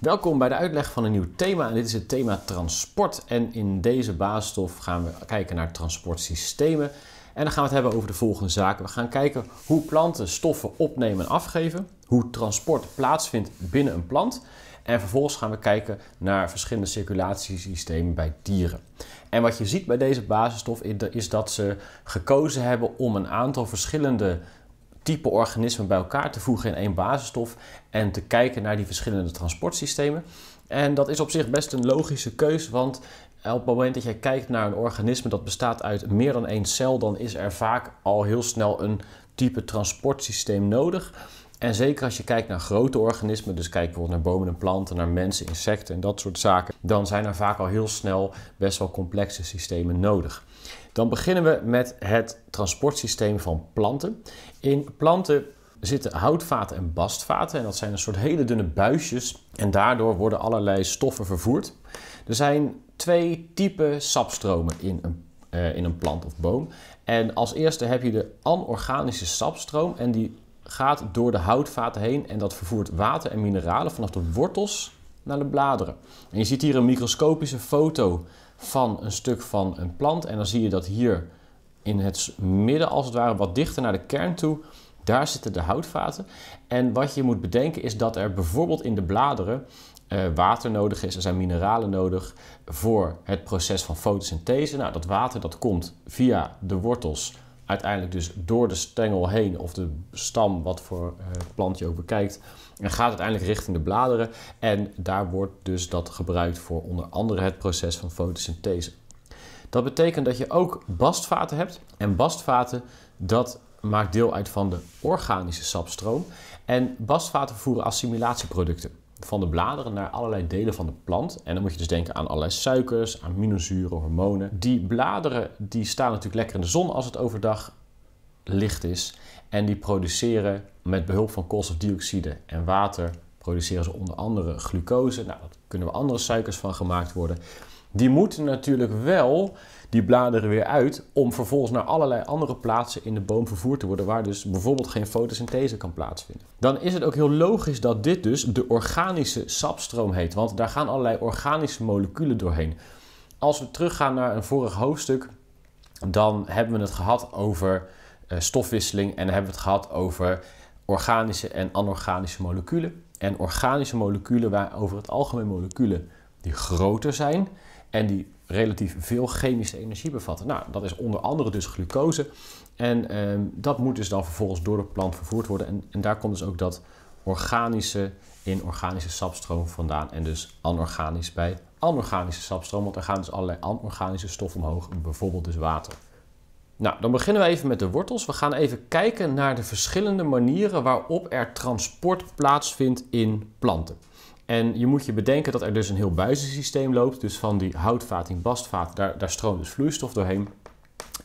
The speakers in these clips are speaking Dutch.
Welkom bij de uitleg van een nieuw thema en dit is het thema transport. En in deze basisstof gaan we kijken naar transportsystemen. En dan gaan we het hebben over de volgende zaken. We gaan kijken hoe planten stoffen opnemen en afgeven, hoe transport plaatsvindt binnen een plant. En vervolgens gaan we kijken naar verschillende circulatiesystemen bij dieren. En wat je ziet bij deze basisstof is dat ze gekozen hebben om een aantal verschillende type organismen bij elkaar te voegen in één basisstof en te kijken naar die verschillende transportsystemen. En dat is op zich best een logische keus, want op het moment dat je kijkt naar een organisme dat bestaat uit meer dan één cel, dan is er vaak al heel snel een type transportsysteem nodig. En zeker als je kijkt naar grote organismen, dus kijken bijvoorbeeld naar bomen en planten, naar mensen, insecten en dat soort zaken, dan zijn er vaak al heel snel best wel complexe systemen nodig. Dan beginnen we met het transportsysteem van planten. In planten zitten houtvaten en bastvaten en dat zijn een soort hele dunne buisjes en daardoor worden allerlei stoffen vervoerd. Er zijn twee typen sapstromen in een, eh, in een plant of boom. En als eerste heb je de anorganische sapstroom en die gaat door de houtvaten heen en dat vervoert water en mineralen vanaf de wortels naar de bladeren. En je ziet hier een microscopische foto van een stuk van een plant. En dan zie je dat hier in het midden, als het ware, wat dichter naar de kern toe, daar zitten de houtvaten. En wat je moet bedenken is dat er bijvoorbeeld in de bladeren eh, water nodig is. Er zijn mineralen nodig voor het proces van fotosynthese. Nou, dat water dat komt via de wortels uiteindelijk dus door de stengel heen of de stam, wat voor eh, plant je ook bekijkt, en gaat uiteindelijk richting de bladeren. En daar wordt dus dat gebruikt voor onder andere het proces van fotosynthese. Dat betekent dat je ook bastvaten hebt. En bastvaten, dat maakt deel uit van de organische sapstroom. En bastvaten voeren assimilatieproducten van de bladeren naar allerlei delen van de plant. En dan moet je dus denken aan allerlei suikers, aminozuren, hormonen. Die bladeren die staan natuurlijk lekker in de zon als het overdag licht is. En die produceren met behulp van koolstofdioxide en water produceren ze onder andere glucose. Nou, daar kunnen we andere suikers van gemaakt worden. Die moeten natuurlijk wel die bladeren weer uit om vervolgens naar allerlei andere plaatsen in de boom vervoerd te worden, waar dus bijvoorbeeld geen fotosynthese kan plaatsvinden. Dan is het ook heel logisch dat dit dus de organische sapstroom heet, want daar gaan allerlei organische moleculen doorheen. Als we teruggaan naar een vorig hoofdstuk, dan hebben we het gehad over eh, stofwisseling. En dan hebben we het gehad over organische en anorganische moleculen. En organische moleculen waar over het algemeen moleculen die groter zijn en die relatief veel chemische energie bevatten. Nou, dat is onder andere dus glucose. En ehm, dat moet dus dan vervolgens door de plant vervoerd worden. En, en daar komt dus ook dat organische in organische sapstroom vandaan. En dus anorganisch bij anorganische sapstroom. Want er gaan dus allerlei anorganische stoffen omhoog, bijvoorbeeld dus water. Nou, dan beginnen we even met de wortels. We gaan even kijken naar de verschillende manieren waarop er transport plaatsvindt in planten. En je moet je bedenken dat er dus een heel buizensysteem loopt. Dus van die in bastvaat, daar, daar stroomt dus vloeistof doorheen.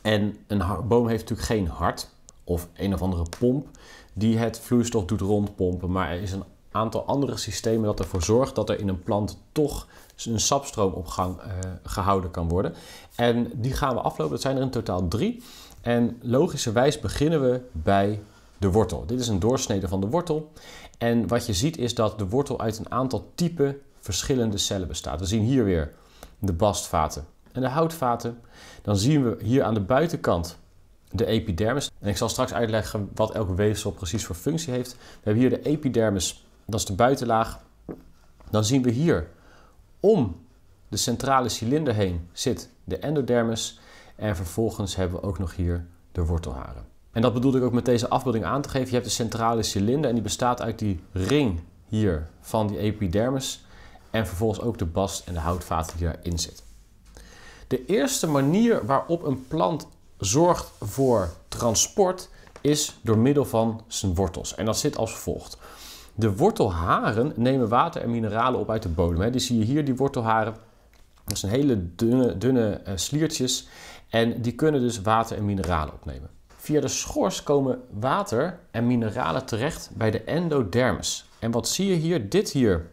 En een boom heeft natuurlijk geen hart of een of andere pomp die het vloeistof doet rondpompen. Maar er is een aantal andere systemen dat ervoor zorgt dat er in een plant toch een sapstroomopgang uh, eh, gehouden kan worden. En die gaan we aflopen, dat zijn er in totaal drie. En logischerwijs beginnen we bij de wortel. Dit is een doorsnede van de wortel. En wat je ziet is dat de wortel uit een aantal typen verschillende cellen bestaat. We zien hier weer de bastvaten en de houtvaten. Dan zien we hier aan de buitenkant de epidermis. En ik zal straks uitleggen wat elk weefsel precies voor functie heeft. We hebben hier de epidermis, dat is de buitenlaag. Dan zien we hier om de centrale cilinder heen zit de endodermis. En vervolgens hebben we ook nog hier de wortelharen. En dat bedoelde ik ook met deze afbeelding aan te geven. Je hebt de centrale cilinder en die bestaat uit die ring hier van die epidermis. En vervolgens ook de bast en de houtvaten die daarin zitten. De eerste manier waarop een plant zorgt voor transport is door middel van zijn wortels. En dat zit als volgt. De wortelharen nemen water en mineralen op uit de bodem. Hè. Die dus zie je hier, die wortelharen. Dat zijn hele dunne, dunne eh, sliertjes. En die kunnen dus water en mineralen opnemen. Via de schors komen water en mineralen terecht bij de endodermis. En wat zie je hier? Dit hier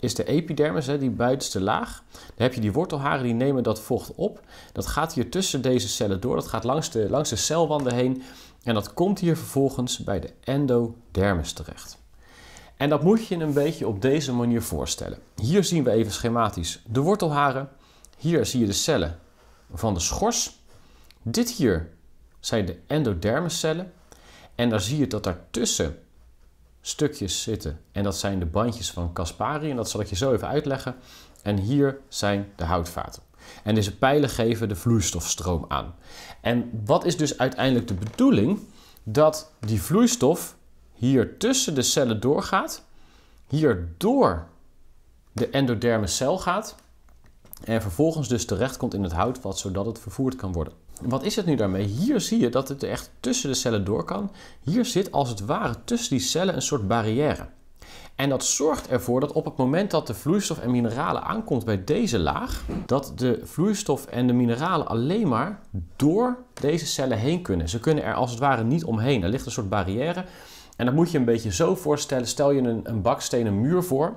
is de epidermis, hè, die buitenste laag. Dan heb je die wortelharen, die nemen dat vocht op. Dat gaat hier tussen deze cellen door, dat gaat langs de, langs de celwanden heen. En dat komt hier vervolgens bij de endodermis terecht. En dat moet je een beetje op deze manier voorstellen. Hier zien we even schematisch de wortelharen. Hier zie je de cellen van de schors. Dit hier zijn de endoderme En daar zie je dat daartussen stukjes zitten. En dat zijn de bandjes van Caspari. En dat zal ik je zo even uitleggen. En hier zijn de houtvaten. En deze pijlen geven de vloeistofstroom aan. En wat is dus uiteindelijk de bedoeling? Dat die vloeistof hier tussen de cellen doorgaat, hier door de endoderme cel gaat en vervolgens dus terechtkomt in het houtvat zodat het vervoerd kan worden. Wat is het nu daarmee? Hier zie je dat het echt tussen de cellen door kan. Hier zit als het ware tussen die cellen een soort barrière. En dat zorgt ervoor dat op het moment dat de vloeistof en mineralen aankomt bij deze laag, dat de vloeistof en de mineralen alleen maar door deze cellen heen kunnen. Ze kunnen er als het ware niet omheen. Er ligt een soort barrière en dat moet je een beetje zo voorstellen. Stel je een, een bakstenen muur voor.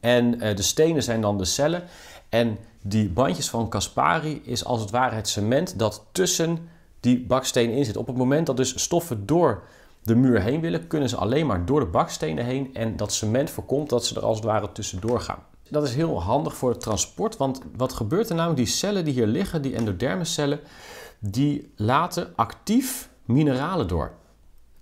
En eh, de stenen zijn dan de cellen. En die bandjes van Caspari is als het ware het cement dat tussen die bakstenen in zit. Op het moment dat dus stoffen door de muur heen willen, kunnen ze alleen maar door de bakstenen heen. En dat cement voorkomt dat ze er als het ware tussendoor gaan. Dat is heel handig voor het transport, want wat gebeurt er nou? Die cellen die hier liggen, die endodermiscellen, die laten actief mineralen door.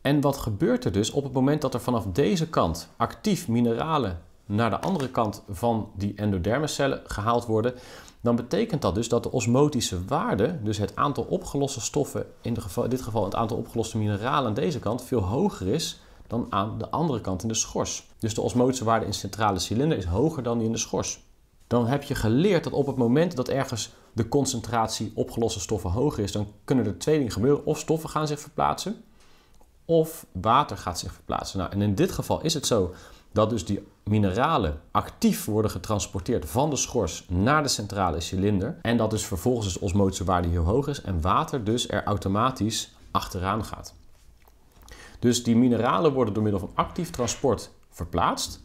En wat gebeurt er dus op het moment dat er vanaf deze kant actief mineralen naar de andere kant van die endodermiscellen gehaald worden, dan betekent dat dus dat de osmotische waarde, dus het aantal opgeloste stoffen, in, geval, dit geval het aantal opgeloste mineralen aan deze kant, veel hoger is dan aan de andere kant in de schors. Dus de osmotische waarde in centrale cilinder is hoger dan die in de schors. Dan heb je geleerd dat op het moment dat ergens de concentratie opgeloste stoffen hoger is, dan kunnen er twee dingen gebeuren of stoffen gaan zich verplaatsen of water gaat zich verplaatsen. Nou, en in dit geval is het zo dat dus die mineralen actief worden getransporteerd van de schors naar de centrale cilinder. En dat dus vervolgens de dus osmose osmotische waarde heel hoog is en water dus er automatisch achteraan gaat. Dus die mineralen worden door middel van actief transport verplaatst.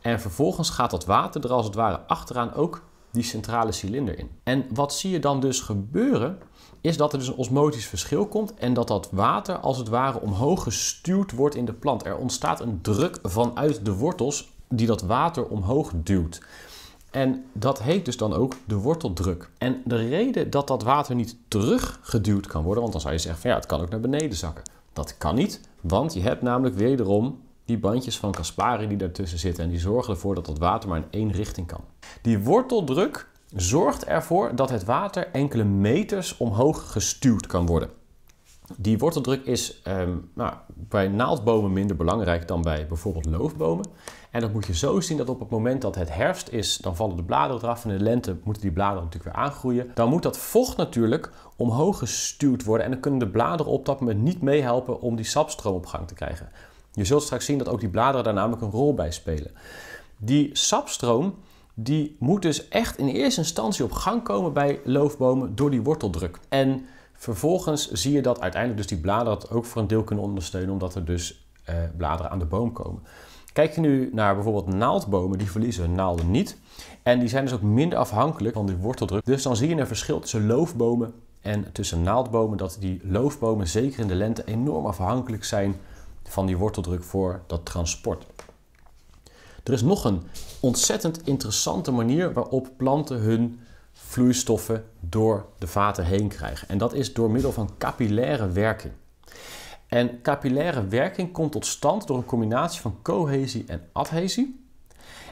En vervolgens gaat dat water er als het ware achteraan ook die centrale cilinder in. En wat zie je dan dus gebeuren? Is dat er dus een osmotisch verschil komt en dat dat water als het ware omhoog gestuurd wordt in de plant. Er ontstaat een druk vanuit de wortels die dat water omhoog duwt. En dat heet dus dan ook de worteldruk. En de reden dat dat water niet teruggeduwd kan worden, want dan zou je zeggen van ja, het kan ook naar beneden zakken. Dat kan niet, want je hebt namelijk wederom die bandjes van Caspari die daartussen zitten. En die zorgen ervoor dat het water maar in één richting kan. Die worteldruk zorgt ervoor dat het water enkele meters omhoog gestuwd kan worden. Die worteldruk is ehm, nou, bij naaldbomen minder belangrijk dan bij bijvoorbeeld loofbomen. En dat moet je zo zien dat op het moment dat het herfst is, dan vallen de bladeren eraf. En in de lente moeten die bladeren natuurlijk weer aangroeien. Dan moet dat vocht natuurlijk omhoog gestuurd worden. En dan kunnen de bladeren op dat moment niet meehelpen om die sapstroom op gang te krijgen. Je zult straks zien dat ook die bladeren daar namelijk een rol bij spelen. Die sapstroom die moet dus echt in eerste instantie op gang komen bij loofbomen door die worteldruk. En vervolgens zie je dat uiteindelijk dus die bladeren dat ook voor een deel kunnen ondersteunen, omdat er dus eh, bladeren aan de boom komen. Kijk je nu naar bijvoorbeeld naaldbomen, die verliezen hun naalden niet. En die zijn dus ook minder afhankelijk van die worteldruk. Dus dan zie je een verschil tussen loofbomen en tussen naaldbomen. Dat die loofbomen zeker in de lente enorm afhankelijk zijn van die worteldruk voor dat transport. Er is nog een ontzettend interessante manier waarop planten hun vloeistoffen door de vaten heen krijgen. En dat is door middel van capillaire werking. En capillaire werking komt tot stand door een combinatie van cohesie en adhesie.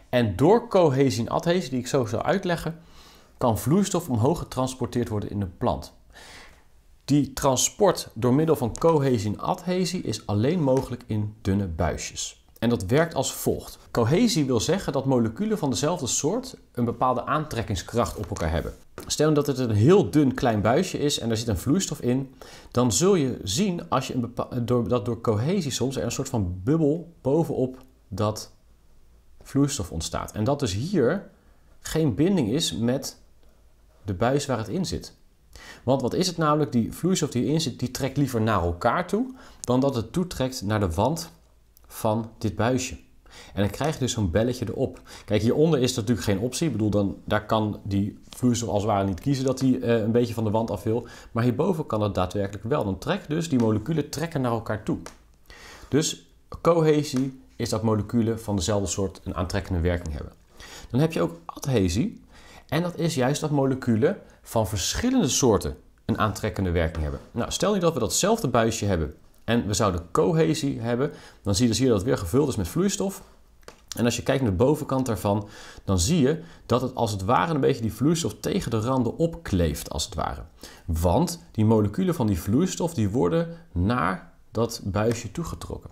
En door cohesie en adhesie, die ik zo zal uitleggen, kan vloeistof omhoog getransporteerd worden in de plant. Die transport door middel van cohesie en adhesie is alleen mogelijk in dunne buisjes. En dat werkt als volgt. Cohesie wil zeggen dat moleculen van dezelfde soort een bepaalde aantrekkingskracht op elkaar hebben. Stel dat het een heel dun klein buisje is en daar zit een vloeistof in, dan zul je zien als je een door, dat door cohesie soms er een soort van bubbel bovenop dat vloeistof ontstaat. En dat dus hier geen binding is met de buis waar het in zit. Want wat is het namelijk? Die vloeistof die erin zit, die trekt liever naar elkaar toe dan dat het toetrekt naar de wand van dit buisje. En dan krijg je dus zo'n belletje erop. Kijk, hieronder is dat natuurlijk geen optie. Ik bedoel, dan, daar kan die vloeistof als het ware niet kiezen dat hij eh, een beetje van de wand af wil. Maar hierboven kan dat daadwerkelijk wel. Dan trekt dus, die moleculen trekken naar elkaar toe. Dus cohesie is dat moleculen van dezelfde soort een aantrekkende werking hebben. Dan heb je ook adhesie. En dat is juist dat moleculen van verschillende soorten een aantrekkende werking hebben. Nou, stel nu dat we datzelfde buisje hebben en we zouden cohesie hebben, dan zie je dus hier dat het weer gevuld is met vloeistof. En als je kijkt naar de bovenkant daarvan, dan zie je dat het als het ware een beetje die vloeistof tegen de randen opkleeft, als het ware. Want die moleculen van die vloeistof die worden naar dat buisje toegetrokken.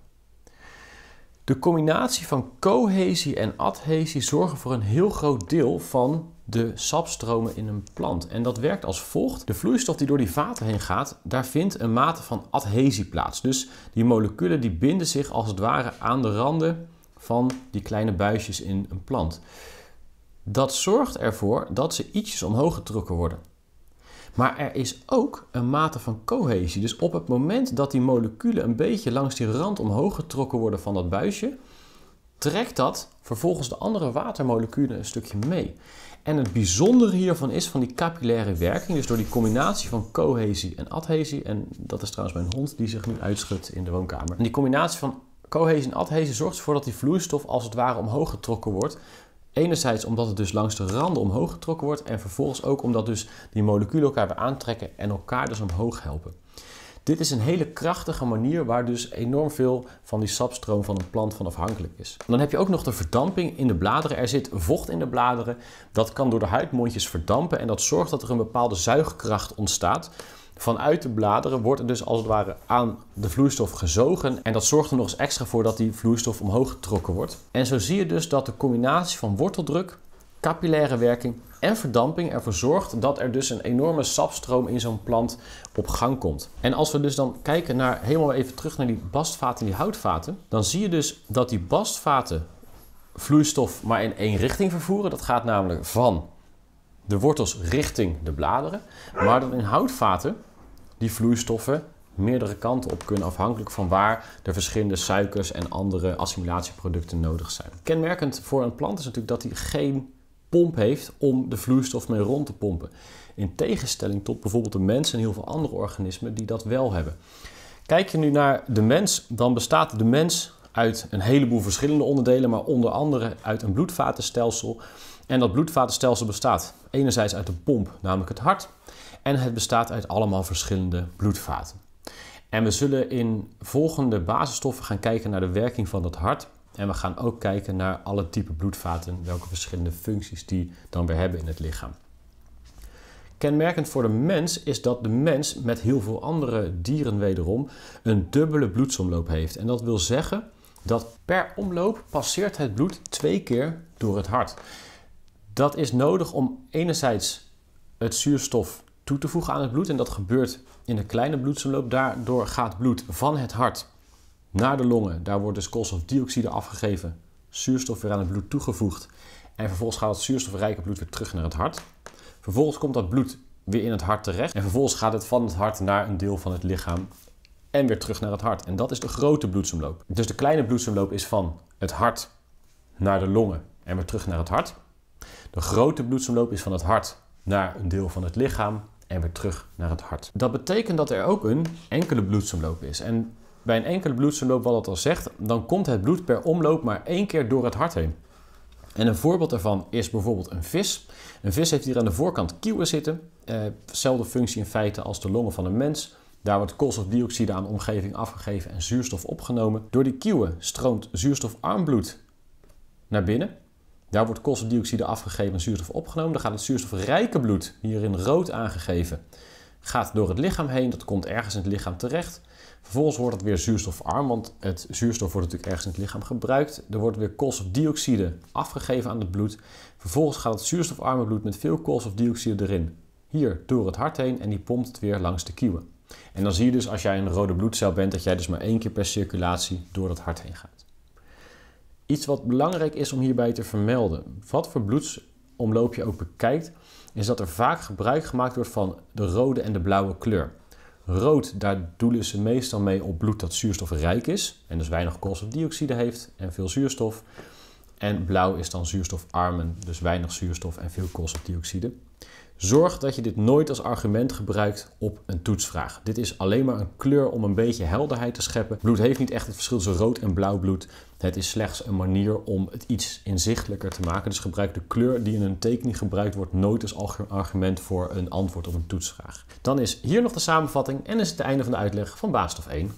De combinatie van cohesie en adhesie zorgen voor een heel groot deel van de sapstromen in een plant. En dat werkt als volgt. De vloeistof die door die vaten heen gaat, daar vindt een mate van adhesie plaats. Dus die moleculen die binden zich als het ware aan de randen van die kleine buisjes in een plant. Dat zorgt ervoor dat ze ietsjes omhoog getrokken worden. Maar er is ook een mate van cohesie. Dus op het moment dat die moleculen een beetje langs die rand omhoog getrokken worden van dat buisje, trekt dat vervolgens de andere watermoleculen een stukje mee. En het bijzondere hiervan is van die capillaire werking, dus door die combinatie van cohesie en adhesie, en dat is trouwens mijn hond die zich nu uitschudt in de woonkamer. En die combinatie van cohesie en adhesie zorgt ervoor dat die vloeistof als het ware omhoog getrokken wordt. Enerzijds omdat het dus langs de randen omhoog getrokken wordt en vervolgens ook omdat dus die moleculen elkaar weer aantrekken en elkaar dus omhoog helpen. Dit is een hele krachtige manier waar dus enorm veel van die sapstroom van een plant van afhankelijk is. dan heb je ook nog de verdamping in de bladeren. Er zit vocht in de bladeren. Dat kan door de huidmondjes verdampen en dat zorgt dat er een bepaalde zuigkracht ontstaat. Vanuit de bladeren wordt er dus als het ware aan de vloeistof gezogen. En dat zorgt er nog eens extra voor dat die vloeistof omhoog getrokken wordt. En zo zie je dus dat de combinatie van worteldruk, capillaire werking en verdamping ervoor zorgt dat er dus een enorme sapstroom in zo'n plant op gang komt. En als we dus dan kijken naar helemaal even terug naar die bastvaten en die houtvaten, dan zie je dus dat die bastvaten vloeistof maar in één richting vervoeren. Dat gaat namelijk van de wortels richting de bladeren, maar dat in houtvaten die vloeistoffen meerdere kanten op kunnen, afhankelijk van waar de verschillende suikers en andere assimilatieproducten nodig zijn. Kenmerkend voor een plant is natuurlijk dat hij geen pomp heeft om de vloeistof mee rond te pompen. In tegenstelling tot bijvoorbeeld de mens en heel veel andere organismen die dat wel hebben. Kijk je nu naar de mens, dan bestaat de mens uit een heleboel verschillende onderdelen, maar onder andere uit een bloedvatenstelsel. En dat bloedvatenstelsel bestaat enerzijds uit een pomp, namelijk het hart, en het bestaat uit allemaal verschillende bloedvaten. En we zullen in volgende basisstoffen gaan kijken naar de werking van dat hart en we gaan ook kijken naar alle type bloedvaten, welke verschillende functies die dan weer hebben in het lichaam. Kenmerkend voor de mens is dat de mens met heel veel andere dieren wederom een dubbele bloedsomloop heeft. En dat wil zeggen dat per omloop passeert het bloed twee keer door het hart. Dat is nodig om enerzijds het zuurstof toe te voegen aan het bloed en dat gebeurt in een kleine bloedsomloop. Daardoor gaat bloed van het hart naar de longen. Daar wordt dus koolstofdioxide afgegeven, zuurstof weer aan het bloed toegevoegd. En vervolgens gaat het zuurstofrijke bloed weer terug naar het hart. Vervolgens komt dat bloed weer in het hart terecht. En vervolgens gaat het van het hart naar een deel van het lichaam en weer terug naar het hart. En dat is de grote bloedsomloop. Dus de kleine bloedsomloop is van het hart naar de longen en weer terug naar het hart. De grote bloedsomloop is van het hart naar een deel van het lichaam en weer terug naar het hart. Dat betekent dat er ook een enkele bloedsomloop is. En bij een enkele bloedsomloop, wat dat al zegt, dan komt het bloed per omloop maar één keer door het hart heen. En een voorbeeld daarvan is bijvoorbeeld een vis. Een vis heeft hier aan de voorkant kieuwen zitten. Eh, functie in feite als de longen van een mens. Daar wordt koolstofdioxide aan de omgeving afgegeven en zuurstof opgenomen. Door die kieuwen stroomt zuurstofarm bloed naar binnen. Daar wordt koolstofdioxide afgegeven en zuurstof opgenomen. Dan gaat het zuurstofrijke bloed, hierin rood aangegeven, gaat door het lichaam heen. Dat komt ergens in het lichaam terecht. Vervolgens wordt het weer zuurstofarm, want het zuurstof wordt natuurlijk ergens in het lichaam gebruikt. Er wordt weer koolstofdioxide afgegeven aan het bloed. Vervolgens gaat het zuurstofarme bloed met veel koolstofdioxide erin. Hier door het hart heen en die pompt het weer langs de kieuwen. En dan zie je dus als jij een rode bloedcel bent dat jij dus maar één keer per circulatie door het hart heen gaat. Iets wat belangrijk is om hierbij te vermelden, wat voor bloedsomloop je ook bekijkt, is dat er vaak gebruik gemaakt wordt van de rode en de blauwe kleur. Rood, daar doelen ze meestal mee op bloed dat zuurstofrijk is en dus weinig koolstofdioxide heeft en veel zuurstof. En blauw is dan zuurstofarmen, dus weinig zuurstof en veel koolstofdioxide. Zorg dat je dit nooit als argument gebruikt op een toetsvraag. Dit is alleen maar een kleur om een beetje helderheid te scheppen. Bloed heeft niet echt het verschil tussen rood en blauw bloed. Het is slechts een manier om het iets inzichtelijker te maken. Dus gebruik de kleur die in een tekening gebruikt wordt nooit als argument voor een antwoord op een toetsvraag. Dan is hier nog de samenvatting en is het, het einde van de uitleg van Baastof 1.